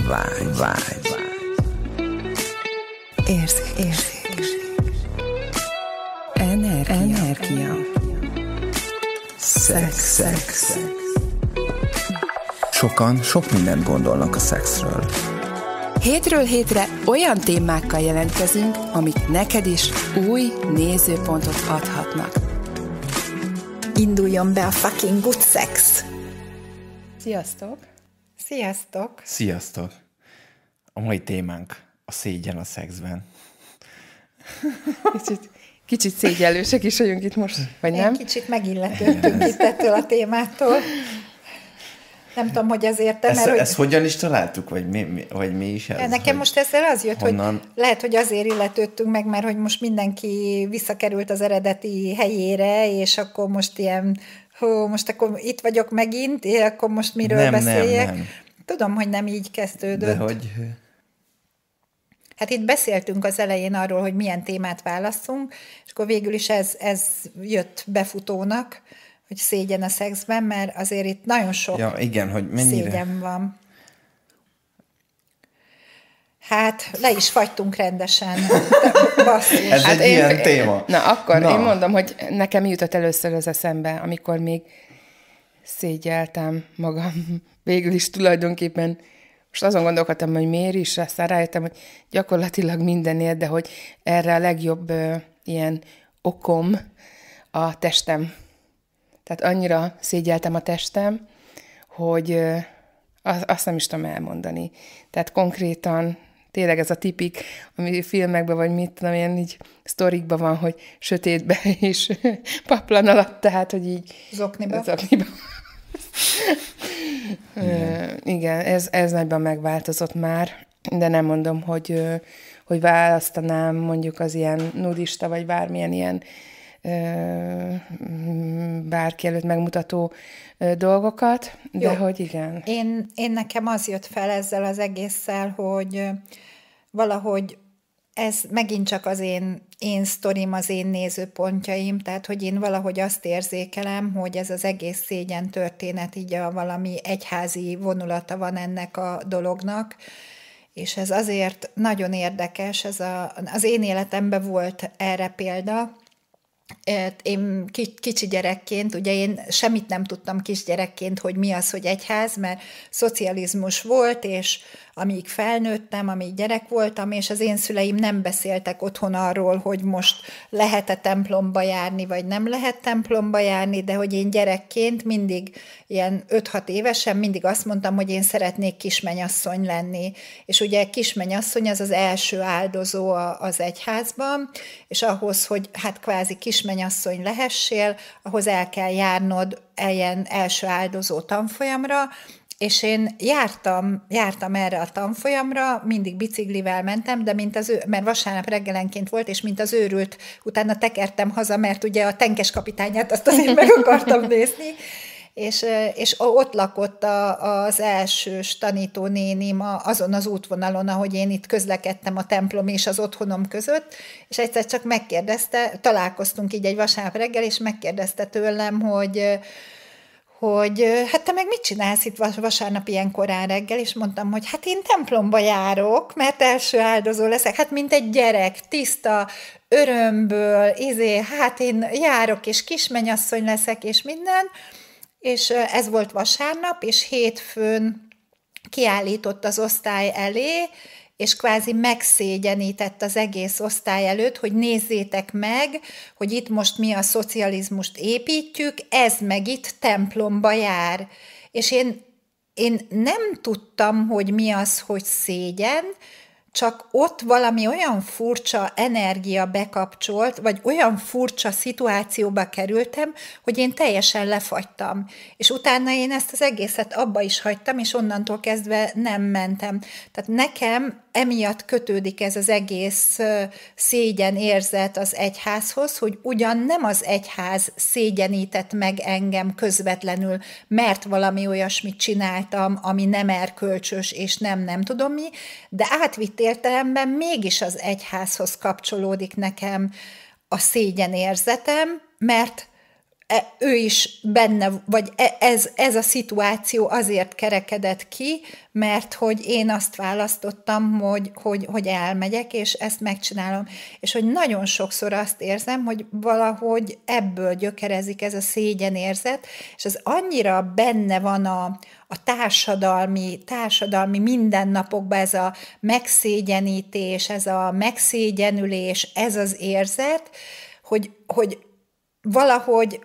vágy, vágy. Érzék, érzék. Energia. Energia. Szex, szex, szex. Sokan sok mindent gondolnak a szexről. Hétről hétre olyan témákkal jelentkezünk, amik neked is új nézőpontot adhatnak. Induljon be a fucking good sex! Sziasztok! Sziasztok! Sziasztok! A mai témánk a szégyen a szexben. Kicsit, kicsit szégyellősek is vagyunk itt most, vagy nem? Én kicsit megilletődtünk itt ettől a témától. Nem tudom, hogy ezért, te, ezt, mert... Ezt, hogy... ezt hogyan is találtuk, vagy mi, mi, vagy mi is ez? Nekem hogy... most ezzel az jött, honnan... hogy lehet, hogy azért illetődtünk meg, mert hogy most mindenki visszakerült az eredeti helyére, és akkor most ilyen hú, most akkor itt vagyok megint, akkor most miről nem, beszéljek. Nem, nem. Tudom, hogy nem így kezdődött. De hogy... Hát itt beszéltünk az elején arról, hogy milyen témát választunk, és akkor végül is ez, ez jött befutónak, hogy szégyen a szexben, mert azért itt nagyon sok ja, igen, hogy mennyire... szégyen van. Hát, le is fagytunk rendesen. Ez hát egy én, ilyen téma. Na, akkor Na. én mondom, hogy nekem jutott először az eszembe, amikor még szégyeltem magam. Végül is tulajdonképpen most azon gondolkodtam, hogy miért is, aztán rájöttem, hogy gyakorlatilag mindenért, de hogy erre a legjobb ö, ilyen okom a testem. Tehát annyira szégyeltem a testem, hogy ö, azt nem is tudom elmondani. Tehát konkrétan tényleg ez a tipik, ami filmekben, vagy mit tudom, ilyen így sztorikban van, hogy sötétben és paplan alatt, tehát, hogy így... Zokniba. Zokniba igen. igen, ez, ez nagyban megváltozott már, de nem mondom, hogy, hogy választanám mondjuk az ilyen nudista, vagy bármilyen ilyen bárki előtt megmutató dolgokat, de Jó. hogy igen. Én, én nekem az jött fel ezzel az egésszel, hogy valahogy ez megint csak az én, én sztorim, az én nézőpontjaim, tehát hogy én valahogy azt érzékelem, hogy ez az egész szégyen történet, így a valami egyházi vonulata van ennek a dolognak, és ez azért nagyon érdekes, ez a, az én életemben volt erre példa, e, én kicsi gyerekként, ugye én semmit nem tudtam kisgyerekként, hogy mi az, hogy egyház, mert szocializmus volt, és amíg felnőttem, amíg gyerek voltam, és az én szüleim nem beszéltek otthon arról, hogy most lehet-e templomba járni, vagy nem lehet templomba járni, de hogy én gyerekként mindig ilyen 5-6 évesen mindig azt mondtam, hogy én szeretnék kismenyasszony lenni. És ugye kismenyasszony az az első áldozó az egyházban, és ahhoz, hogy hát kvázi kismenyasszony lehessél, ahhoz el kell járnod e ilyen első áldozó tanfolyamra, és én jártam, jártam erre a tanfolyamra, mindig biciklivel mentem, de mint az ő, mert vasárnap reggelenként volt, és mint az őrült, utána tekertem haza, mert ugye a tenkes kapitányát azt azért meg akartam nézni, és, és ott lakott a, az tanító néném azon az útvonalon, ahogy én itt közlekedtem a templom és az otthonom között, és egyszer csak megkérdezte, találkoztunk így egy vasárnap reggel, és megkérdezte tőlem, hogy hogy hát te meg mit csinálsz itt vasárnap ilyen korán reggel, és mondtam, hogy hát én templomba járok, mert első áldozó leszek, hát mint egy gyerek, tiszta, örömből, izé, hát én járok, és kismenyasszony leszek, és minden, és ez volt vasárnap, és hétfőn kiállított az osztály elé, és kvázi megszégyenített az egész osztály előtt, hogy nézzétek meg, hogy itt most mi a szocializmust építjük, ez meg itt templomba jár. És én, én nem tudtam, hogy mi az, hogy szégyen, csak ott valami olyan furcsa energia bekapcsolt, vagy olyan furcsa szituációba kerültem, hogy én teljesen lefagytam. És utána én ezt az egészet abba is hagytam, és onnantól kezdve nem mentem. Tehát nekem emiatt kötődik ez az egész szégyen érzet az egyházhoz, hogy ugyan nem az egyház szégyenített meg engem közvetlenül, mert valami olyasmit csináltam, ami nem erkölcsös, és nem nem tudom mi, de átvitt értelemben mégis az egyházhoz kapcsolódik nekem a szégyen érzetem, mert e, ő is benne, vagy e, ez, ez a szituáció azért kerekedett ki, mert hogy én azt választottam, hogy, hogy, hogy elmegyek, és ezt megcsinálom. És hogy nagyon sokszor azt érzem, hogy valahogy ebből gyökerezik ez a szégyenérzet, és ez annyira benne van a, a társadalmi, társadalmi mindennapokban ez a megszégyenítés, ez a megszégyenülés, ez az érzet, hogy, hogy valahogy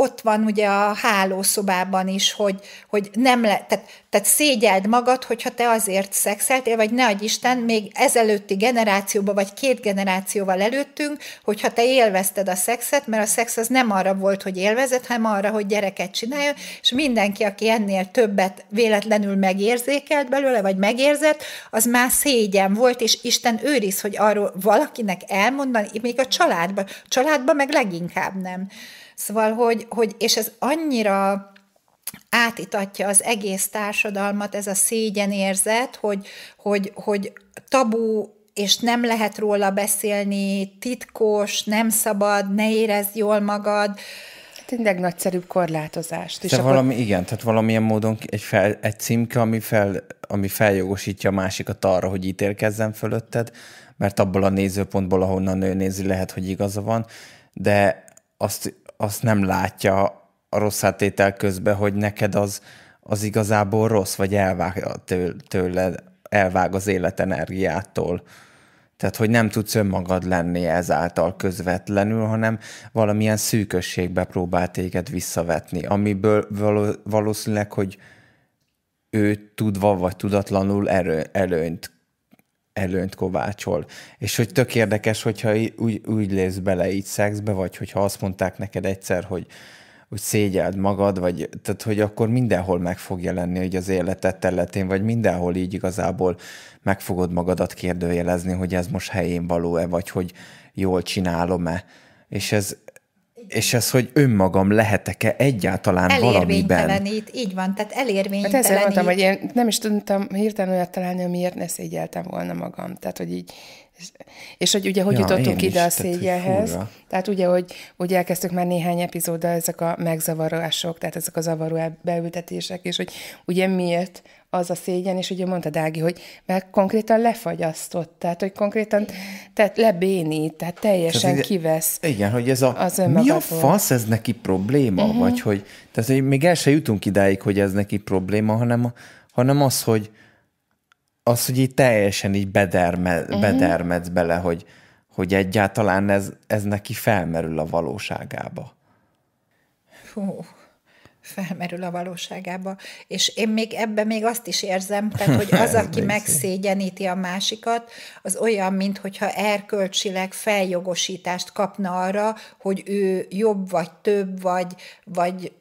ott van ugye a hálószobában is, hogy, hogy nem le, tehát, tehát szégyeld magad, hogyha te azért szexeltél, vagy ne adj Isten, még ezelőtti generációba, vagy két generációval előttünk, hogyha te élvezted a szexet, mert a szex az nem arra volt, hogy élvezed, hanem arra, hogy gyereket csináljon, és mindenki, aki ennél többet véletlenül megérzékelt belőle, vagy megérzett, az már szégyen volt, és Isten őriz, hogy arról valakinek elmondani, még a családban, családban meg leginkább nem. Szóval, hogy, hogy és ez annyira átitatja az egész társadalmat, ez a szégyenérzet, hogy, hogy, hogy tabu és nem lehet róla beszélni, titkos, nem szabad, ne érezd jól magad, hát egy legnagyszerűbb korlátozást. És akkor... valami, igen, tehát valamilyen módon egy, fel, egy címke, ami, fel, ami feljogosítja a másikat arra, hogy ítélkezzen fölötted, mert abból a nézőpontból, ahonnan ő nézi, lehet, hogy igaza van, de azt azt nem látja a rossz áttétel közben, hogy neked az, az igazából rossz, vagy elvág tőle elvág az életenergiától, Tehát, hogy nem tudsz önmagad lenni ezáltal közvetlenül, hanem valamilyen szűkösségbe próbál téged visszavetni, amiből valószínűleg, hogy ő tudva vagy tudatlanul erő, előnyt előnyt kovácsol. És hogy tök érdekes, hogyha úgy, úgy lész bele így szexbe, vagy hogyha azt mondták neked egyszer, hogy hogy szégyeld magad, vagy tehát, hogy akkor mindenhol meg fog jelenni hogy az életed területén, vagy mindenhol így igazából meg fogod magadat kérdőjelezni, hogy ez most helyén való-e, vagy hogy jól csinálom-e. És ez, és ez, hogy önmagam lehetek-e egyáltalán valamiben. így van, tehát elérvénytelenít. Hát ezzel mondtam, hogy én nem is tudtam hirtelen olyat találni, amiért ne szégyeltem volna magam. Tehát, hogy így és, és hogy ugye, hogy ja, jutottunk ide is, a szégyelhez? Tehát, tehát ugye, hogy, hogy elkezdtük már néhány epizóddal ezek a megzavarások, tehát ezek a zavaró beültetések, és hogy ugye miért az a szégyen, és ugye mondta Dági, hogy meg konkrétan lefagyasztott, tehát hogy konkrétan tehát lebénít, tehát teljesen tehát, kivesz. Igen, hogy ez a, az mi a fasz, ez neki probléma, uh-huh. vagy hogy, tehát hogy még el se jutunk idáig, hogy ez neki probléma, hanem, hanem az, hogy az, hogy így teljesen így bederme, uh-huh. Mhm. bedermedsz bele, hogy, hogy egyáltalán ez, ez neki felmerül a valóságába. Fú felmerül a valóságába. És én még ebben még azt is érzem, tehát, hogy az, aki megszégyeníti a másikat, az olyan, mintha erkölcsileg feljogosítást kapna arra, hogy ő jobb vagy több vagy, vagy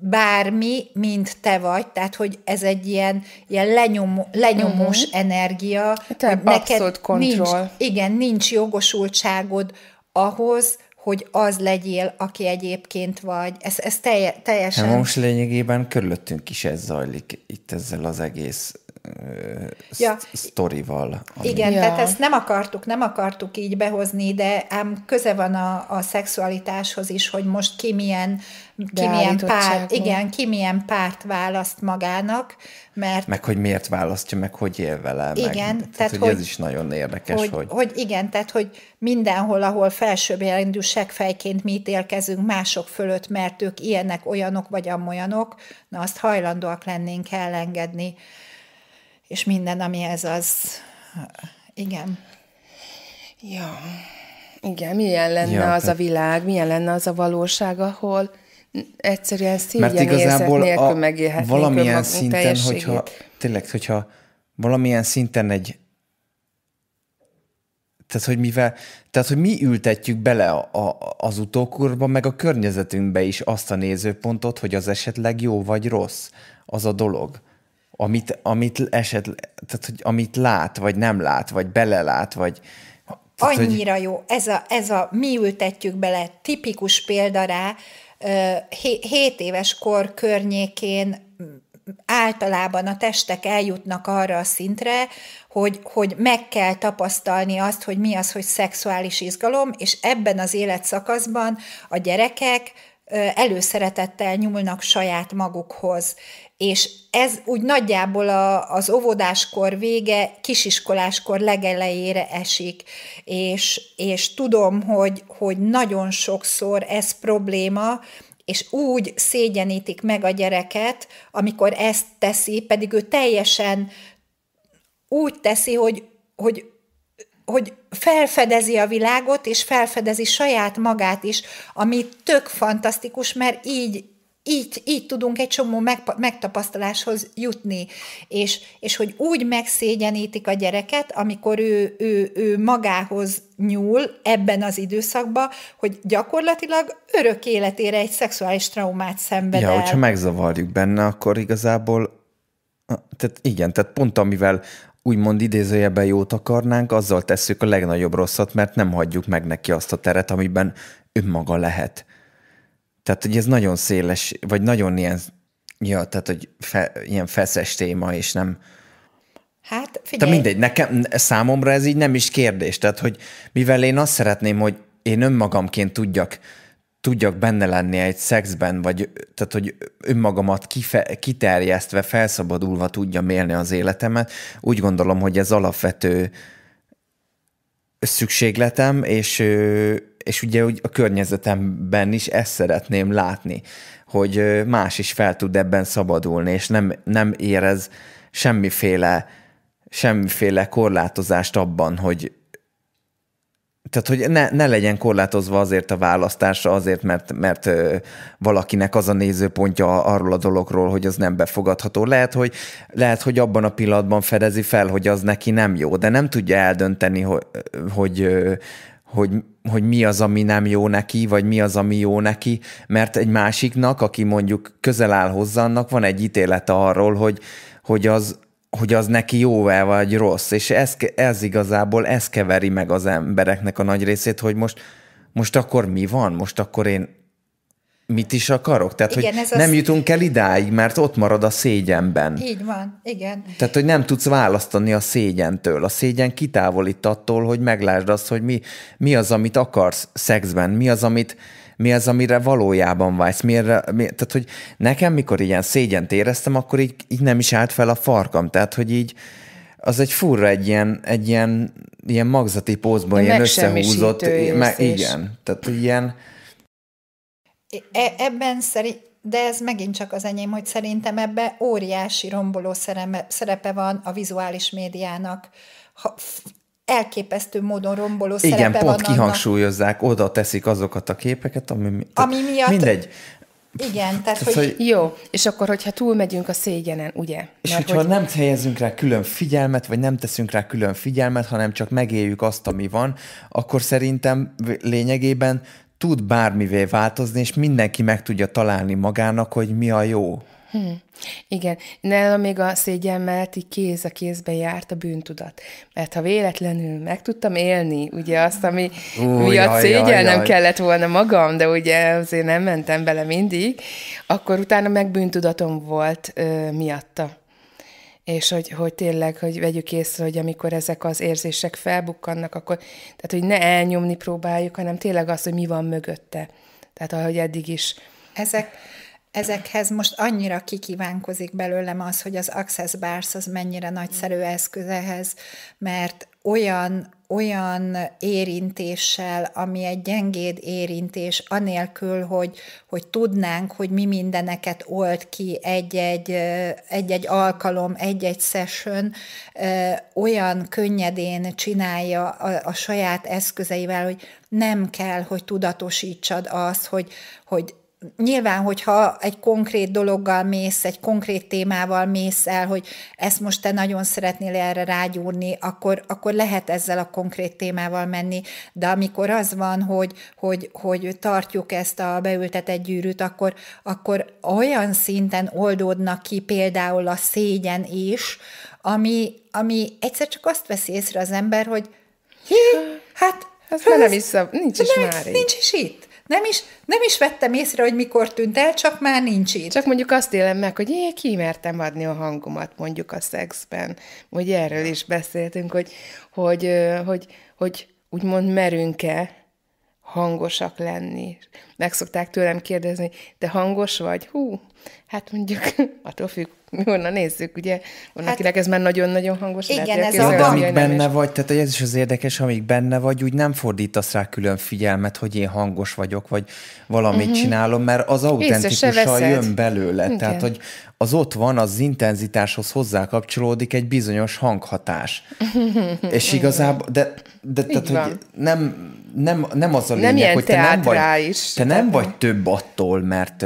bármi, mint te vagy. Tehát, hogy ez egy ilyen, ilyen lenyom, lenyomós uh-huh. energia. Tehát abszolút neked nincs, igen, nincs jogosultságod ahhoz, hogy az legyél, aki egyébként vagy. Ez, ez telje, teljesen... Hát most lényegében körülöttünk is ez zajlik itt ezzel az egész ja. sztorival. Ami... Igen, ja. tehát ezt nem akartuk, nem akartuk így behozni, de ám köze van a, a szexualitáshoz is, hogy most ki milyen, ki milyen párt, igen, ki milyen párt választ magának, mert... Meg hogy miért választja, meg hogy él vele. Igen. Meg, tehát, tehát hogy, hogy ez is nagyon érdekes, hogy, hogy... Hogy igen, tehát hogy mindenhol, ahol felsőbb jelentő segfejként mi ítélkezünk mások fölött, mert ők ilyenek, olyanok vagy amolyanok, na azt hajlandóak lennénk elengedni és minden, ami ez az, igen. Ja, igen, milyen lenne ja, az te... a világ, milyen lenne az a valóság, ahol egyszerűen szégyen Mert igazából nélkül a, megélhetnénk valamilyen szinten, hogyha tényleg, hogyha valamilyen szinten egy tehát, hogy mivel, tehát, hogy mi ültetjük bele a, a, az utókorba, meg a környezetünkbe is azt a nézőpontot, hogy az esetleg jó vagy rossz az a dolog amit, amit eset, tehát, hogy amit lát, vagy nem lát, vagy belelát, vagy... Tehát, Annyira hogy... jó. Ez a, ez a mi ültetjük bele tipikus példa rá, 7 éves kor környékén mm, általában a testek eljutnak arra a szintre, hogy, hogy meg kell tapasztalni azt, hogy mi az, hogy szexuális izgalom, és ebben az életszakaszban a gyerekek előszeretettel nyúlnak saját magukhoz. És ez úgy nagyjából a, az óvodáskor vége, kisiskoláskor legelejére esik, és, és tudom, hogy, hogy nagyon sokszor ez probléma, és úgy szégyenítik meg a gyereket, amikor ezt teszi, pedig ő teljesen úgy teszi, hogy, hogy hogy felfedezi a világot, és felfedezi saját magát is, ami tök fantasztikus, mert így így, így tudunk egy csomó meg, megtapasztaláshoz jutni, és, és hogy úgy megszégyenítik a gyereket, amikor ő, ő, ő magához nyúl ebben az időszakban, hogy gyakorlatilag örök életére egy szexuális traumát szenved ja, el. hogyha megzavarjuk benne, akkor igazából, tehát igen, tehát pont amivel úgymond idézőjeben jót akarnánk, azzal tesszük a legnagyobb rosszat, mert nem hagyjuk meg neki azt a teret, amiben ő maga lehet. Tehát, hogy ez nagyon széles, vagy nagyon ilyen, ja, tehát, hogy fe, ilyen feszes téma, és nem... Hát, figyelj. Tehát mindegy, nekem, számomra ez így nem is kérdés. Tehát, hogy mivel én azt szeretném, hogy én önmagamként tudjak, tudjak benne lenni egy szexben, vagy tehát, hogy önmagamat kife, kiterjesztve, felszabadulva tudjam élni az életemet, úgy gondolom, hogy ez alapvető szükségletem, és, és ugye a környezetemben is ezt szeretném látni, hogy más is fel tud ebben szabadulni, és nem, nem érez semmiféle, semmiféle korlátozást abban, hogy, tehát, hogy ne, ne legyen korlátozva azért a választása, azért, mert, mert valakinek az a nézőpontja arról a dologról, hogy az nem befogadható. Lehet hogy, lehet, hogy abban a pillanatban fedezi fel, hogy az neki nem jó, de nem tudja eldönteni, hogy, hogy, hogy, hogy mi az, ami nem jó neki, vagy mi az, ami jó neki, mert egy másiknak, aki mondjuk közel áll hozzá, annak van egy ítélete arról, hogy, hogy az, hogy az neki jó-e vagy rossz, és ez, ez igazából, ez keveri meg az embereknek a nagy részét, hogy most, most akkor mi van, most akkor én mit is akarok? Tehát, igen, hogy nem az... jutunk el idáig, mert ott marad a szégyenben. Így van, igen. Tehát, hogy nem tudsz választani a szégyentől. A szégyen kitávolít attól, hogy meglásd azt, hogy mi, mi az, amit akarsz szexben, mi az, amit, mi az, amire valójában vágysz. miért, mi, tehát, hogy nekem, mikor ilyen szégyent éreztem, akkor így, így nem is állt fel a farkam. Tehát, hogy így az egy furra egy ilyen, egy ilyen, ilyen magzati pózban, ilyen összehúzott. Meg, igen, tehát ilyen... E- ebben szerint, de ez megint csak az enyém, hogy szerintem ebbe óriási romboló szerepe van a vizuális médiának. Ha, elképesztő módon romboló Igen, pont van kihangsúlyozzák, annak. oda teszik azokat a képeket, ami, ami miatt... Mindegy. Igen, tehát, tehát hogy... hogy... Jó, és akkor, hogyha túlmegyünk a szégyenen, ugye? És Mert hogyha hogy... nem helyezünk rá külön figyelmet, vagy nem teszünk rá külön figyelmet, hanem csak megéljük azt, ami van, akkor szerintem lényegében tud bármivé változni, és mindenki meg tudja találni magának, hogy mi a jó. Hmm. Igen, nálam még a szégyen melletti kéz a kézbe járt a bűntudat. Mert ha véletlenül meg tudtam élni, ugye azt, ami Ú, miatt szégyelnem kellett volna magam, de ugye azért nem mentem bele mindig, akkor utána meg bűntudatom volt ö, miatta. És hogy, hogy tényleg, hogy vegyük észre, hogy amikor ezek az érzések felbukkannak, akkor, tehát hogy ne elnyomni próbáljuk, hanem tényleg az, hogy mi van mögötte. Tehát ahogy eddig is ezek ezekhez most annyira kikívánkozik belőlem az, hogy az Access Bars az mennyire nagyszerű eszköz ehhez, mert olyan, olyan érintéssel, ami egy gyengéd érintés, anélkül, hogy, hogy tudnánk, hogy mi mindeneket old ki egy-egy, egy-egy alkalom, egy-egy session, olyan könnyedén csinálja a, a saját eszközeivel, hogy nem kell, hogy tudatosítsad azt, hogy, hogy Nyilván, hogyha egy konkrét dologgal mész, egy konkrét témával mész el, hogy ezt most te nagyon szeretnél erre rágyúrni, akkor, akkor lehet ezzel a konkrét témával menni, de amikor az van, hogy, hogy, hogy tartjuk ezt a beültetett gyűrűt, akkor, akkor olyan szinten oldódnak ki például a szégyen is, ami, ami egyszer csak azt veszi észre az ember, hogy hé, hát, hát ez már nem vissza, nincs is már itt. Nincs is itt. Nem is, nem is vettem észre, hogy mikor tűnt el, csak már nincs itt. Csak mondjuk azt élem meg, hogy én kimertem adni a hangomat mondjuk a szexben. Ugye erről is beszéltünk, hogy, hogy, hogy, hogy úgymond merünk-e hangosak lenni meg szokták tőlem kérdezni, hogy te hangos vagy? Hú, hát mondjuk attól függ, mi honnan nézzük, ugye? Van, hát, akinek ez már nagyon-nagyon hangos. Igen, lehet, ez az, amíg benne vagy, tehát ez is az érdekes, amíg benne vagy, úgy nem fordítasz rá külön figyelmet, hogy én hangos vagyok, vagy valamit uh-huh. csinálom, mert az autentikusan jön belőle. Igen. Tehát, hogy az ott van, az intenzitáshoz hozzá kapcsolódik egy bizonyos hanghatás. És igazából, de, de tehát, hogy nem, nem, nem az a lényeg, nem hogy te nem vagy, is. te te nem vagy több attól, mert,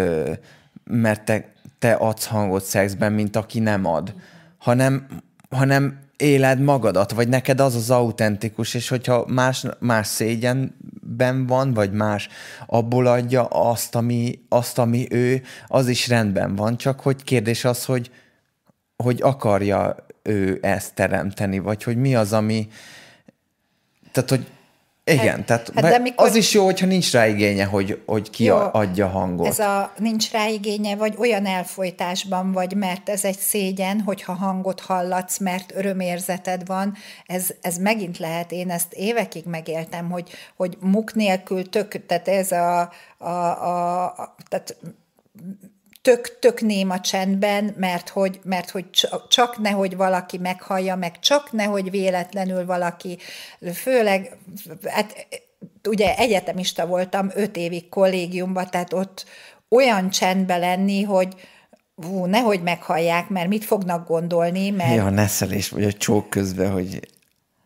mert te, te adsz hangot szexben, mint aki nem ad, hanem, hanem éled magadat, vagy neked az az autentikus, és hogyha más, más szégyenben van, vagy más abból adja azt ami, azt, ami ő, az is rendben van, csak hogy kérdés az, hogy, hogy akarja ő ezt teremteni, vagy hogy mi az, ami... Tehát, hogy igen, hát, tehát hát de mikor... az is jó, hogyha nincs rá igénye, hogy, hogy ki jó, adja hangot. Ez a nincs rá igénye, vagy olyan elfolytásban vagy, mert ez egy szégyen, hogyha hangot hallatsz, mert örömérzeted van, ez, ez megint lehet, én ezt évekig megéltem, hogy, hogy muk nélkül tök, tehát ez a, a, a, a tehát tök, tök néma csendben, mert hogy, mert hogy csak nehogy valaki meghallja, meg csak nehogy véletlenül valaki, főleg, hát ugye egyetemista voltam öt évig kollégiumban, tehát ott olyan csendbe lenni, hogy, hú, nehogy meghallják, mert mit fognak gondolni, mert... Ja, a neszelés, vagy a csók közben, hogy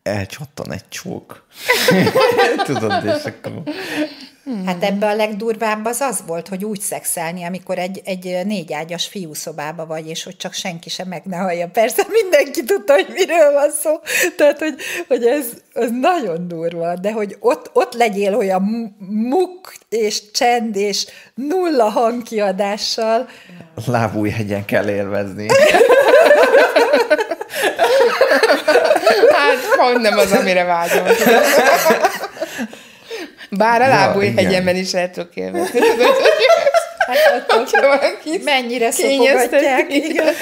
elcsattan egy csók. Tudod, és akkor... Hát ebbe a legdurvább az az volt, hogy úgy szexelni, amikor egy, egy négyágyas fiú szobába vagy, és hogy csak senki sem meg ne hallja. Persze mindenki tudta, hogy miről van szó, tehát hogy, hogy ez, ez nagyon durva, de hogy ott, ott legyél olyan muk és csend és nulla hangkiadással. Lábújhegyen kell élvezni. Hát, pont nem az, amire vágyom. Bár a lábúj ja, hegyemben is el tudok élvezni. Hát attól, mennyire szopogatják. Igen.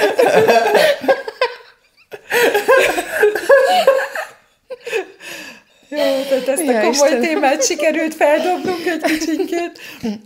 Jó, tehát ezt ja, a komoly Isten. témát sikerült feldobnunk egy kicsinkét.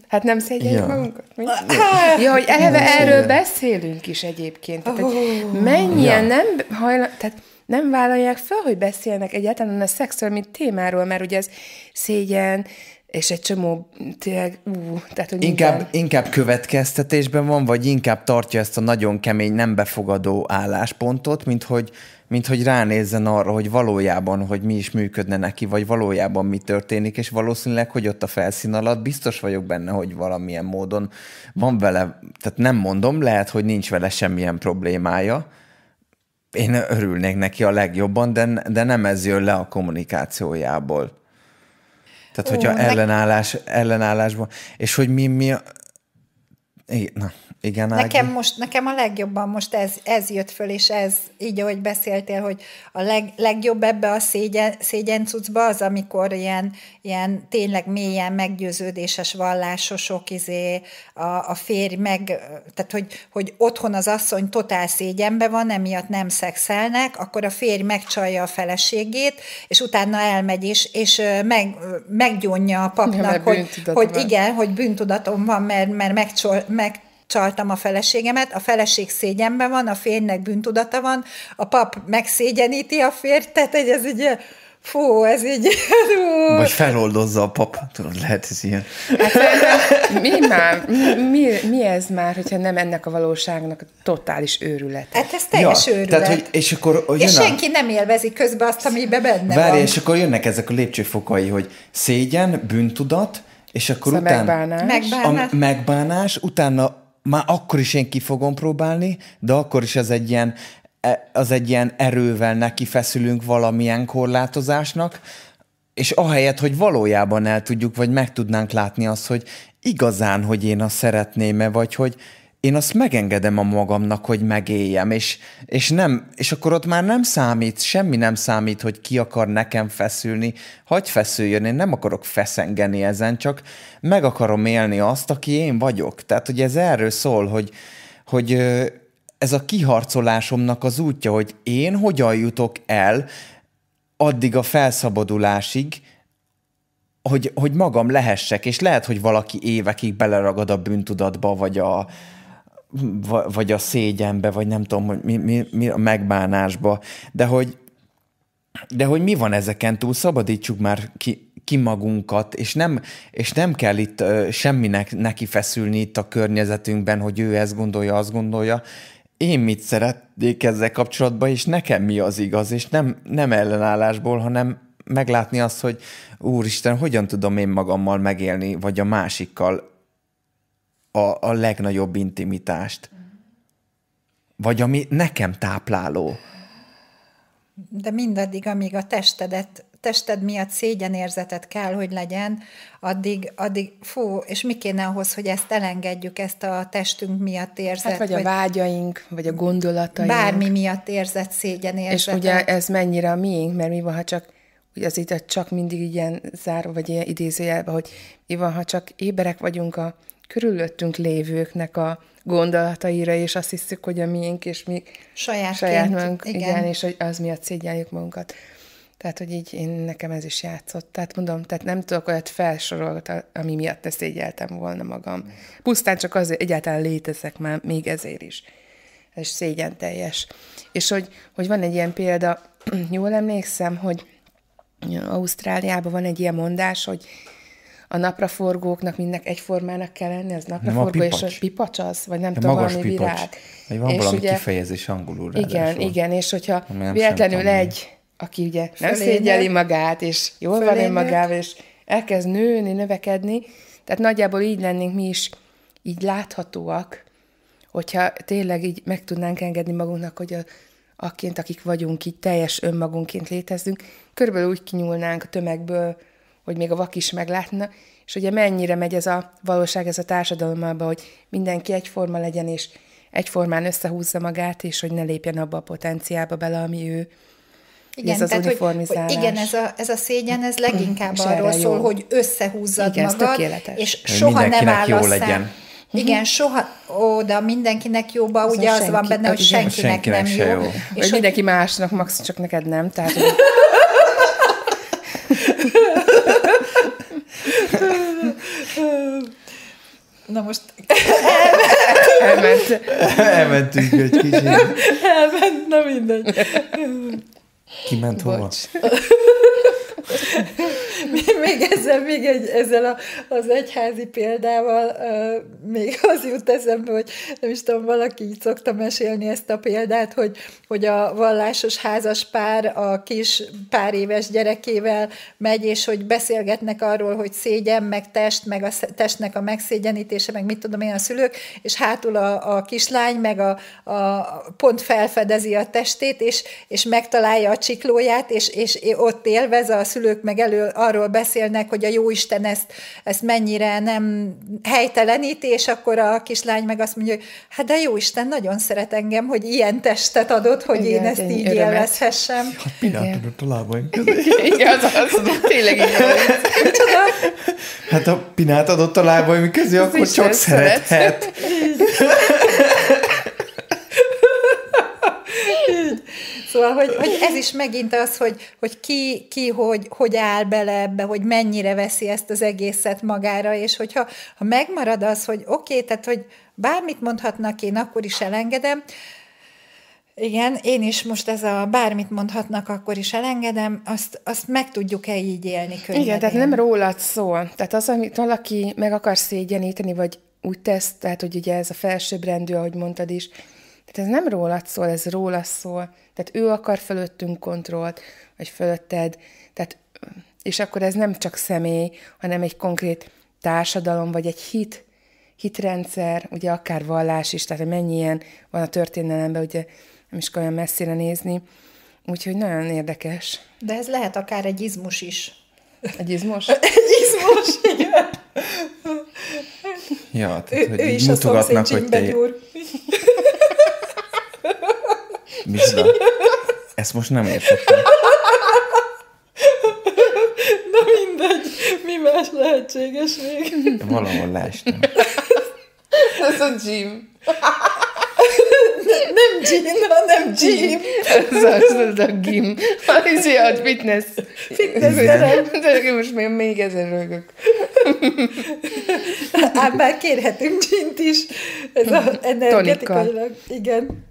Hát nem szégyeljük ja. magunkat? Mi? Ja. Hát, ja, hogy eleve nem erről szégyen. beszélünk is egyébként. Tehát, oh. mennyien ja. nem hajla... Tehát, nem vállalják fel, hogy beszélnek egyáltalán a szexről, mint témáról, mert ugye ez szégyen, és egy csomó tényleg, ú, tehát, hogy inkább, minden... inkább következtetésben van, vagy inkább tartja ezt a nagyon kemény, nem befogadó álláspontot, mint hogy mint hogy ránézzen arra, hogy valójában, hogy mi is működne neki, vagy valójában mi történik, és valószínűleg, hogy ott a felszín alatt biztos vagyok benne, hogy valamilyen módon van vele, tehát nem mondom, lehet, hogy nincs vele semmilyen problémája, én örülnék neki a legjobban, de, de nem ez jön le a kommunikációjából. Tehát, Ó, hogyha meg... ellenállás, ellenállásban, és hogy mi, mi a... Igen, na. Igen, Ági? Nekem, most, nekem a legjobban most ez, ez jött föl, és ez, így ahogy beszéltél, hogy a leg, legjobb ebbe a szégyen, cuccba az, amikor ilyen, ilyen tényleg mélyen meggyőződéses vallásosok, izé, a, a férj meg, tehát hogy, hogy otthon az asszony totál szégyenbe van, emiatt nem szexelnek, akkor a férj megcsalja a feleségét, és utána elmegy, és, és meg, meggyónja a papnak, ja, hogy, hogy igen, hogy bűntudatom van, mert, mert megcsol, meg, csaltam a feleségemet, a feleség szégyenben van, a férjnek bűntudata van, a pap megszégyeníti a férjt, tehát egy, ez egy fú, ez így... fú. Vagy feloldozza a pap, tudod, lehet ez ilyen. Hát, mi már, mi, mi, ez már, hogyha nem ennek a valóságnak a totális őrület? Hát ez teljes ja, őrület. Tehát, hogy, és akkor hogy és a... nem élvezi közben azt, amiben benne Várj, van. és akkor jönnek ezek a lépcsőfokai, hogy szégyen, bűntudat, és akkor szóval utána... Megbánás. Megbánás. A megbánás, utána már akkor is én ki fogom próbálni, de akkor is ez egy ilyen, e, az egy ilyen erővel neki feszülünk valamilyen korlátozásnak, és ahelyett, hogy valójában el tudjuk, vagy meg tudnánk látni azt, hogy igazán, hogy én azt szeretném-e, vagy hogy én azt megengedem a magamnak, hogy megéljem, és, és, nem, és akkor ott már nem számít, semmi nem számít, hogy ki akar nekem feszülni, hagy feszüljön, én nem akarok feszengeni ezen, csak meg akarom élni azt, aki én vagyok. Tehát, hogy ez erről szól, hogy, hogy ez a kiharcolásomnak az útja, hogy én hogyan jutok el addig a felszabadulásig, hogy, hogy magam lehessek, és lehet, hogy valaki évekig beleragad a bűntudatba, vagy a, vagy a szégyenbe, vagy nem tudom, hogy mi, mi, mi a megbánásba, de hogy, de hogy mi van ezeken túl, szabadítsuk már ki, ki magunkat, és nem, és nem kell itt ö, semminek neki feszülni itt a környezetünkben, hogy ő ezt gondolja, azt gondolja. Én mit szeretnék ezzel kapcsolatban, és nekem mi az igaz, és nem, nem ellenállásból, hanem meglátni azt, hogy úristen, hogyan tudom én magammal megélni, vagy a másikkal a, a legnagyobb intimitást. Vagy ami nekem tápláló. De mindaddig, amíg a testedet, tested miatt szégyenérzetet kell, hogy legyen, addig, addig fú, és mi kéne ahhoz, hogy ezt elengedjük, ezt a testünk miatt érzet. Hát vagy, vagy a vágyaink, vagy a gondolataink. Bármi miatt érzett szégyenérzetet. És ugye ez mennyire a miénk, mert mi van, ha csak ugye az itt csak mindig ilyen zár, vagy ilyen idézőjelben, hogy mi van, ha csak éberek vagyunk a körülöttünk lévőknek a gondolataira, és azt hiszük, hogy a miénk, és mi saját, saját magunk, igen. igen, és hogy az miatt szégyeljük magunkat. Tehát, hogy így én, nekem ez is játszott. Tehát mondom, tehát nem tudok olyat felsorolni, ami miatt ezt szégyeltem volna magam. Pusztán csak azért egyáltalán létezek már még ezért is. Ez szégyen teljes. És hogy, hogy van egy ilyen példa, jól emlékszem, hogy Ausztráliában van egy ilyen mondás, hogy a napraforgóknak mindnek egyformának kell lenni, az napraforgó, nem a és a pipacs az, vagy nem tudom, valami pipacs. virág. Egy van és valami ugye, kifejezés angolul ráadásul. Igen, igen, és hogyha véletlenül egy, aki ugye nem szégyeli magát, és jól van van önmagával, és elkezd nőni, növekedni, tehát nagyjából így lennénk mi is így láthatóak, hogyha tényleg így meg tudnánk engedni magunknak, hogy a, akként, akik vagyunk, így teljes önmagunkként létezünk körülbelül úgy kinyúlnánk a tömegből, hogy még a vak is meglátna, és ugye mennyire megy ez a valóság, ez a társadalomába, hogy mindenki egyforma legyen, és egyformán összehúzza magát, és hogy ne lépjen abba a potenciálba bele, ami ő. Igen, ez az tehát, hogy, hogy igen, ez a, ez a szégyen, ez leginkább arról szól, hogy összehúzzad igen, magad, és soha ne jó legyen. Mhm. Igen, soha, ó, de mindenkinek jóba, ugye az senki, van benne, hogy senkinek, senkinek nem jó. jó. És hogy mindenki másnak, max csak neked nem, tehát hogy Na most elment. Elmentünk egy kicsit. Elment, na mindegy. Kiment hova? még ezzel, még egy, ezzel a, az egyházi példával uh, még az jut eszembe, hogy nem is tudom, valaki így szokta mesélni ezt a példát, hogy, hogy a vallásos házas pár a kis pár éves gyerekével megy, és hogy beszélgetnek arról, hogy szégyen, meg test, meg a testnek a megszégyenítése, meg mit tudom én a szülők, és hátul a, a kislány meg a, a pont felfedezi a testét, és, és megtalálja a csiklóját, és, és ott élvez a szülők meg elő arról beszélnek, hogy a jó isten ezt, ezt mennyire nem helyteleníti, és akkor a kislány meg azt mondja, hogy hát de jó isten, nagyon szeret engem, hogy ilyen testet adott, hogy igen, én ezt így örömet. élvezhessem. Hát pillanat tudott a lábaim közé. Igen, az, az, az tényleg így Hát a pinát adott a lábaim közé, akkor csak szerethet. Szóval, hogy, hogy ez is megint az, hogy, hogy ki, ki hogy, hogy áll bele ebbe, hogy mennyire veszi ezt az egészet magára, és hogyha ha megmarad az, hogy oké, okay, tehát, hogy bármit mondhatnak én, akkor is elengedem, igen, én is most ez a bármit mondhatnak, akkor is elengedem, azt, azt meg tudjuk-e így élni könnyedén? Igen, tehát nem rólad szól. Tehát az, amit valaki meg akar szégyeníteni, vagy úgy tesz, tehát hogy ugye ez a felsőbbrendű, ahogy mondtad is, tehát ez nem rólad szól, ez róla szól. Tehát ő akar fölöttünk kontrollt, vagy fölötted. Tehát, és akkor ez nem csak személy, hanem egy konkrét társadalom, vagy egy hit, hitrendszer, ugye akár vallás is, tehát mennyi ilyen van a történelemben, ugye nem is kell olyan messzire nézni. Úgyhogy nagyon érdekes. De ez lehet akár egy izmus is. Egy izmus? egy izmus, igen. Ja, tehát, hogy ő ő is a hogy te, Micsoda? ezt most nem értettem. Na mindegy, mi más lehetséges még? Valahol leestem. Ez a gym. Nem gym, hanem gym. Ez az, az a gym. Ez a izé, fitness. Fitness terem. De most még, még ezen rögök. Ám már kérhetünk gint is. Ez a energetikailag. Igen.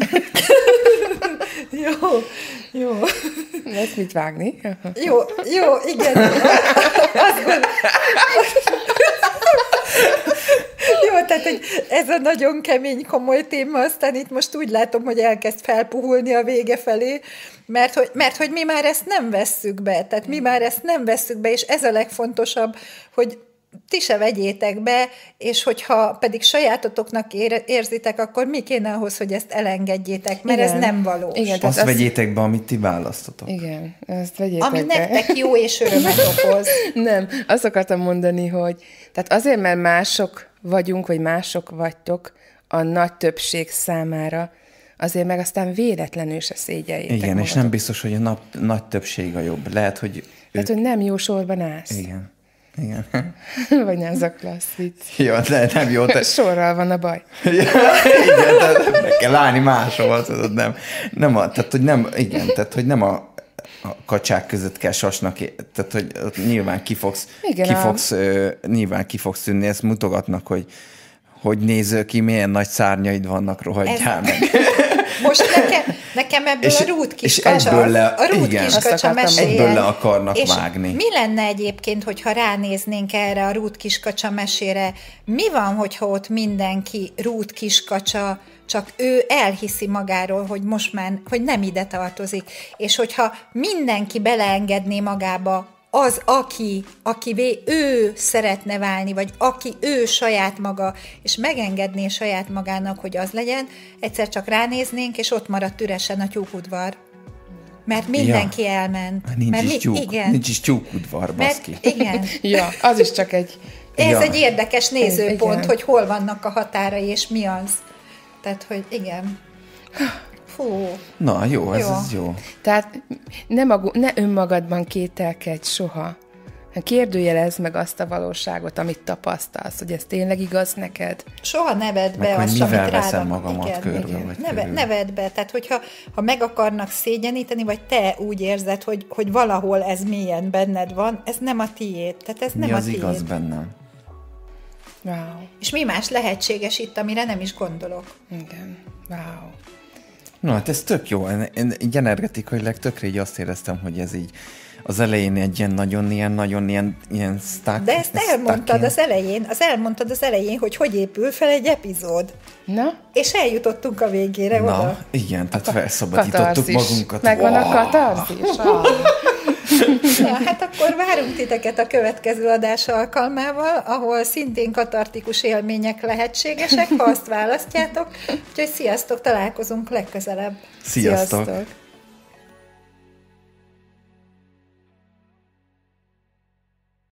jó, jó. Lehet mit vágni? jó, jó, igen. jó, tehát hogy ez a nagyon kemény, komoly téma, aztán itt most úgy látom, hogy elkezd felpuhulni a vége felé, mert hogy, mert hogy mi már ezt nem vesszük be, tehát mi már ezt nem vesszük be, és ez a legfontosabb, hogy ti se vegyétek be, és hogyha pedig sajátotoknak érzitek, akkor mi kéne ahhoz, hogy ezt elengedjétek, mert Igen. ez nem való. Igen, azt, azt vegyétek be, amit ti választotok. Igen, ezt vegyétek Ami be. nektek jó és örömet okoz. nem, azt akartam mondani, hogy tehát azért, mert mások vagyunk, vagy mások vagytok a nagy többség számára, azért meg aztán véletlenül se szégyeljétek Igen, magatok. és nem biztos, hogy a nap, nagy többség a jobb. Lehet, hogy... Ő... Lehet, hogy nem jó sorban állsz. Igen. Igen. Vagy nem zaklasz, vicc. Jó, de hát nem jó. Te... Sorral van a baj. igen, tehát meg kell állni máshova, tudod, nem. Nem a, tehát, hogy nem, igen, tehát, hogy nem a, a kacsák között kell sasnak, tehát, hogy ott nyilván ki fogsz, igen, ki fogsz ö, nyilván ki fogsz tűnni, ezt mutogatnak, hogy hogy néző ki, milyen nagy szárnyaid vannak, rohadjál Ez... meg. Most nekem, nekem ebből és, a rút kis és egyből le, a rút igen, kiskacsa meséje. Egyből le akarnak és vágni. mi lenne egyébként, hogyha ránéznénk erre a rút kiskacsa mesére? Mi van, hogyha ott mindenki rút kiskacsa, csak ő elhiszi magáról, hogy most már, hogy nem ide tartozik. És hogyha mindenki beleengedné magába az, aki, akivé ő szeretne válni, vagy aki ő saját maga, és megengedné saját magának, hogy az legyen, egyszer csak ránéznénk, és ott maradt üresen a tyúkudvar. Mert mindenki ja. elment. Mert nincs mert is tyúk, igen. nincs is tyúkudvar, baszki. Mert, igen. ja, az is csak egy... Ez ja. egy érdekes nézőpont, igen. hogy hol vannak a határai, és mi az. Tehát, hogy igen. Fú. Na, jó, ez, jó. ez jó. Tehát ne, magu, ne önmagadban kételkedj soha. Kérdőjelezd meg azt a valóságot, amit tapasztalsz, hogy ez tényleg igaz neked. Soha neved be meg, azt, mivel amit veszem magamat igen, körbe, igen. Vagy ne, körül. be, tehát hogyha ha meg akarnak szégyeníteni, vagy te úgy érzed, hogy, hogy valahol ez milyen benned van, ez nem a tiéd. Tehát ez Mi nem az a tiéd. igaz bennem? Wow. És mi más lehetséges itt, amire nem is gondolok? Igen, wow. Na, hát ez tök jó. Én így energetikailag tökre így azt éreztem, hogy ez így az elején egy ilyen nagyon ilyen, nagyon ilyen, ilyen stuck, De ezt elmondtad stuck, az elején, az elmondtad az elején, hogy hogy épül fel egy epizód. Na? És eljutottunk a végére Na, oda. igen, tehát felszabadítottuk magunkat. Megvan wow. a katarzis. Na, hát akkor várunk titeket a következő adás alkalmával, ahol szintén katartikus élmények lehetségesek, ha azt választjátok. Úgyhogy sziasztok, találkozunk legközelebb. Sziasztok! sziasztok.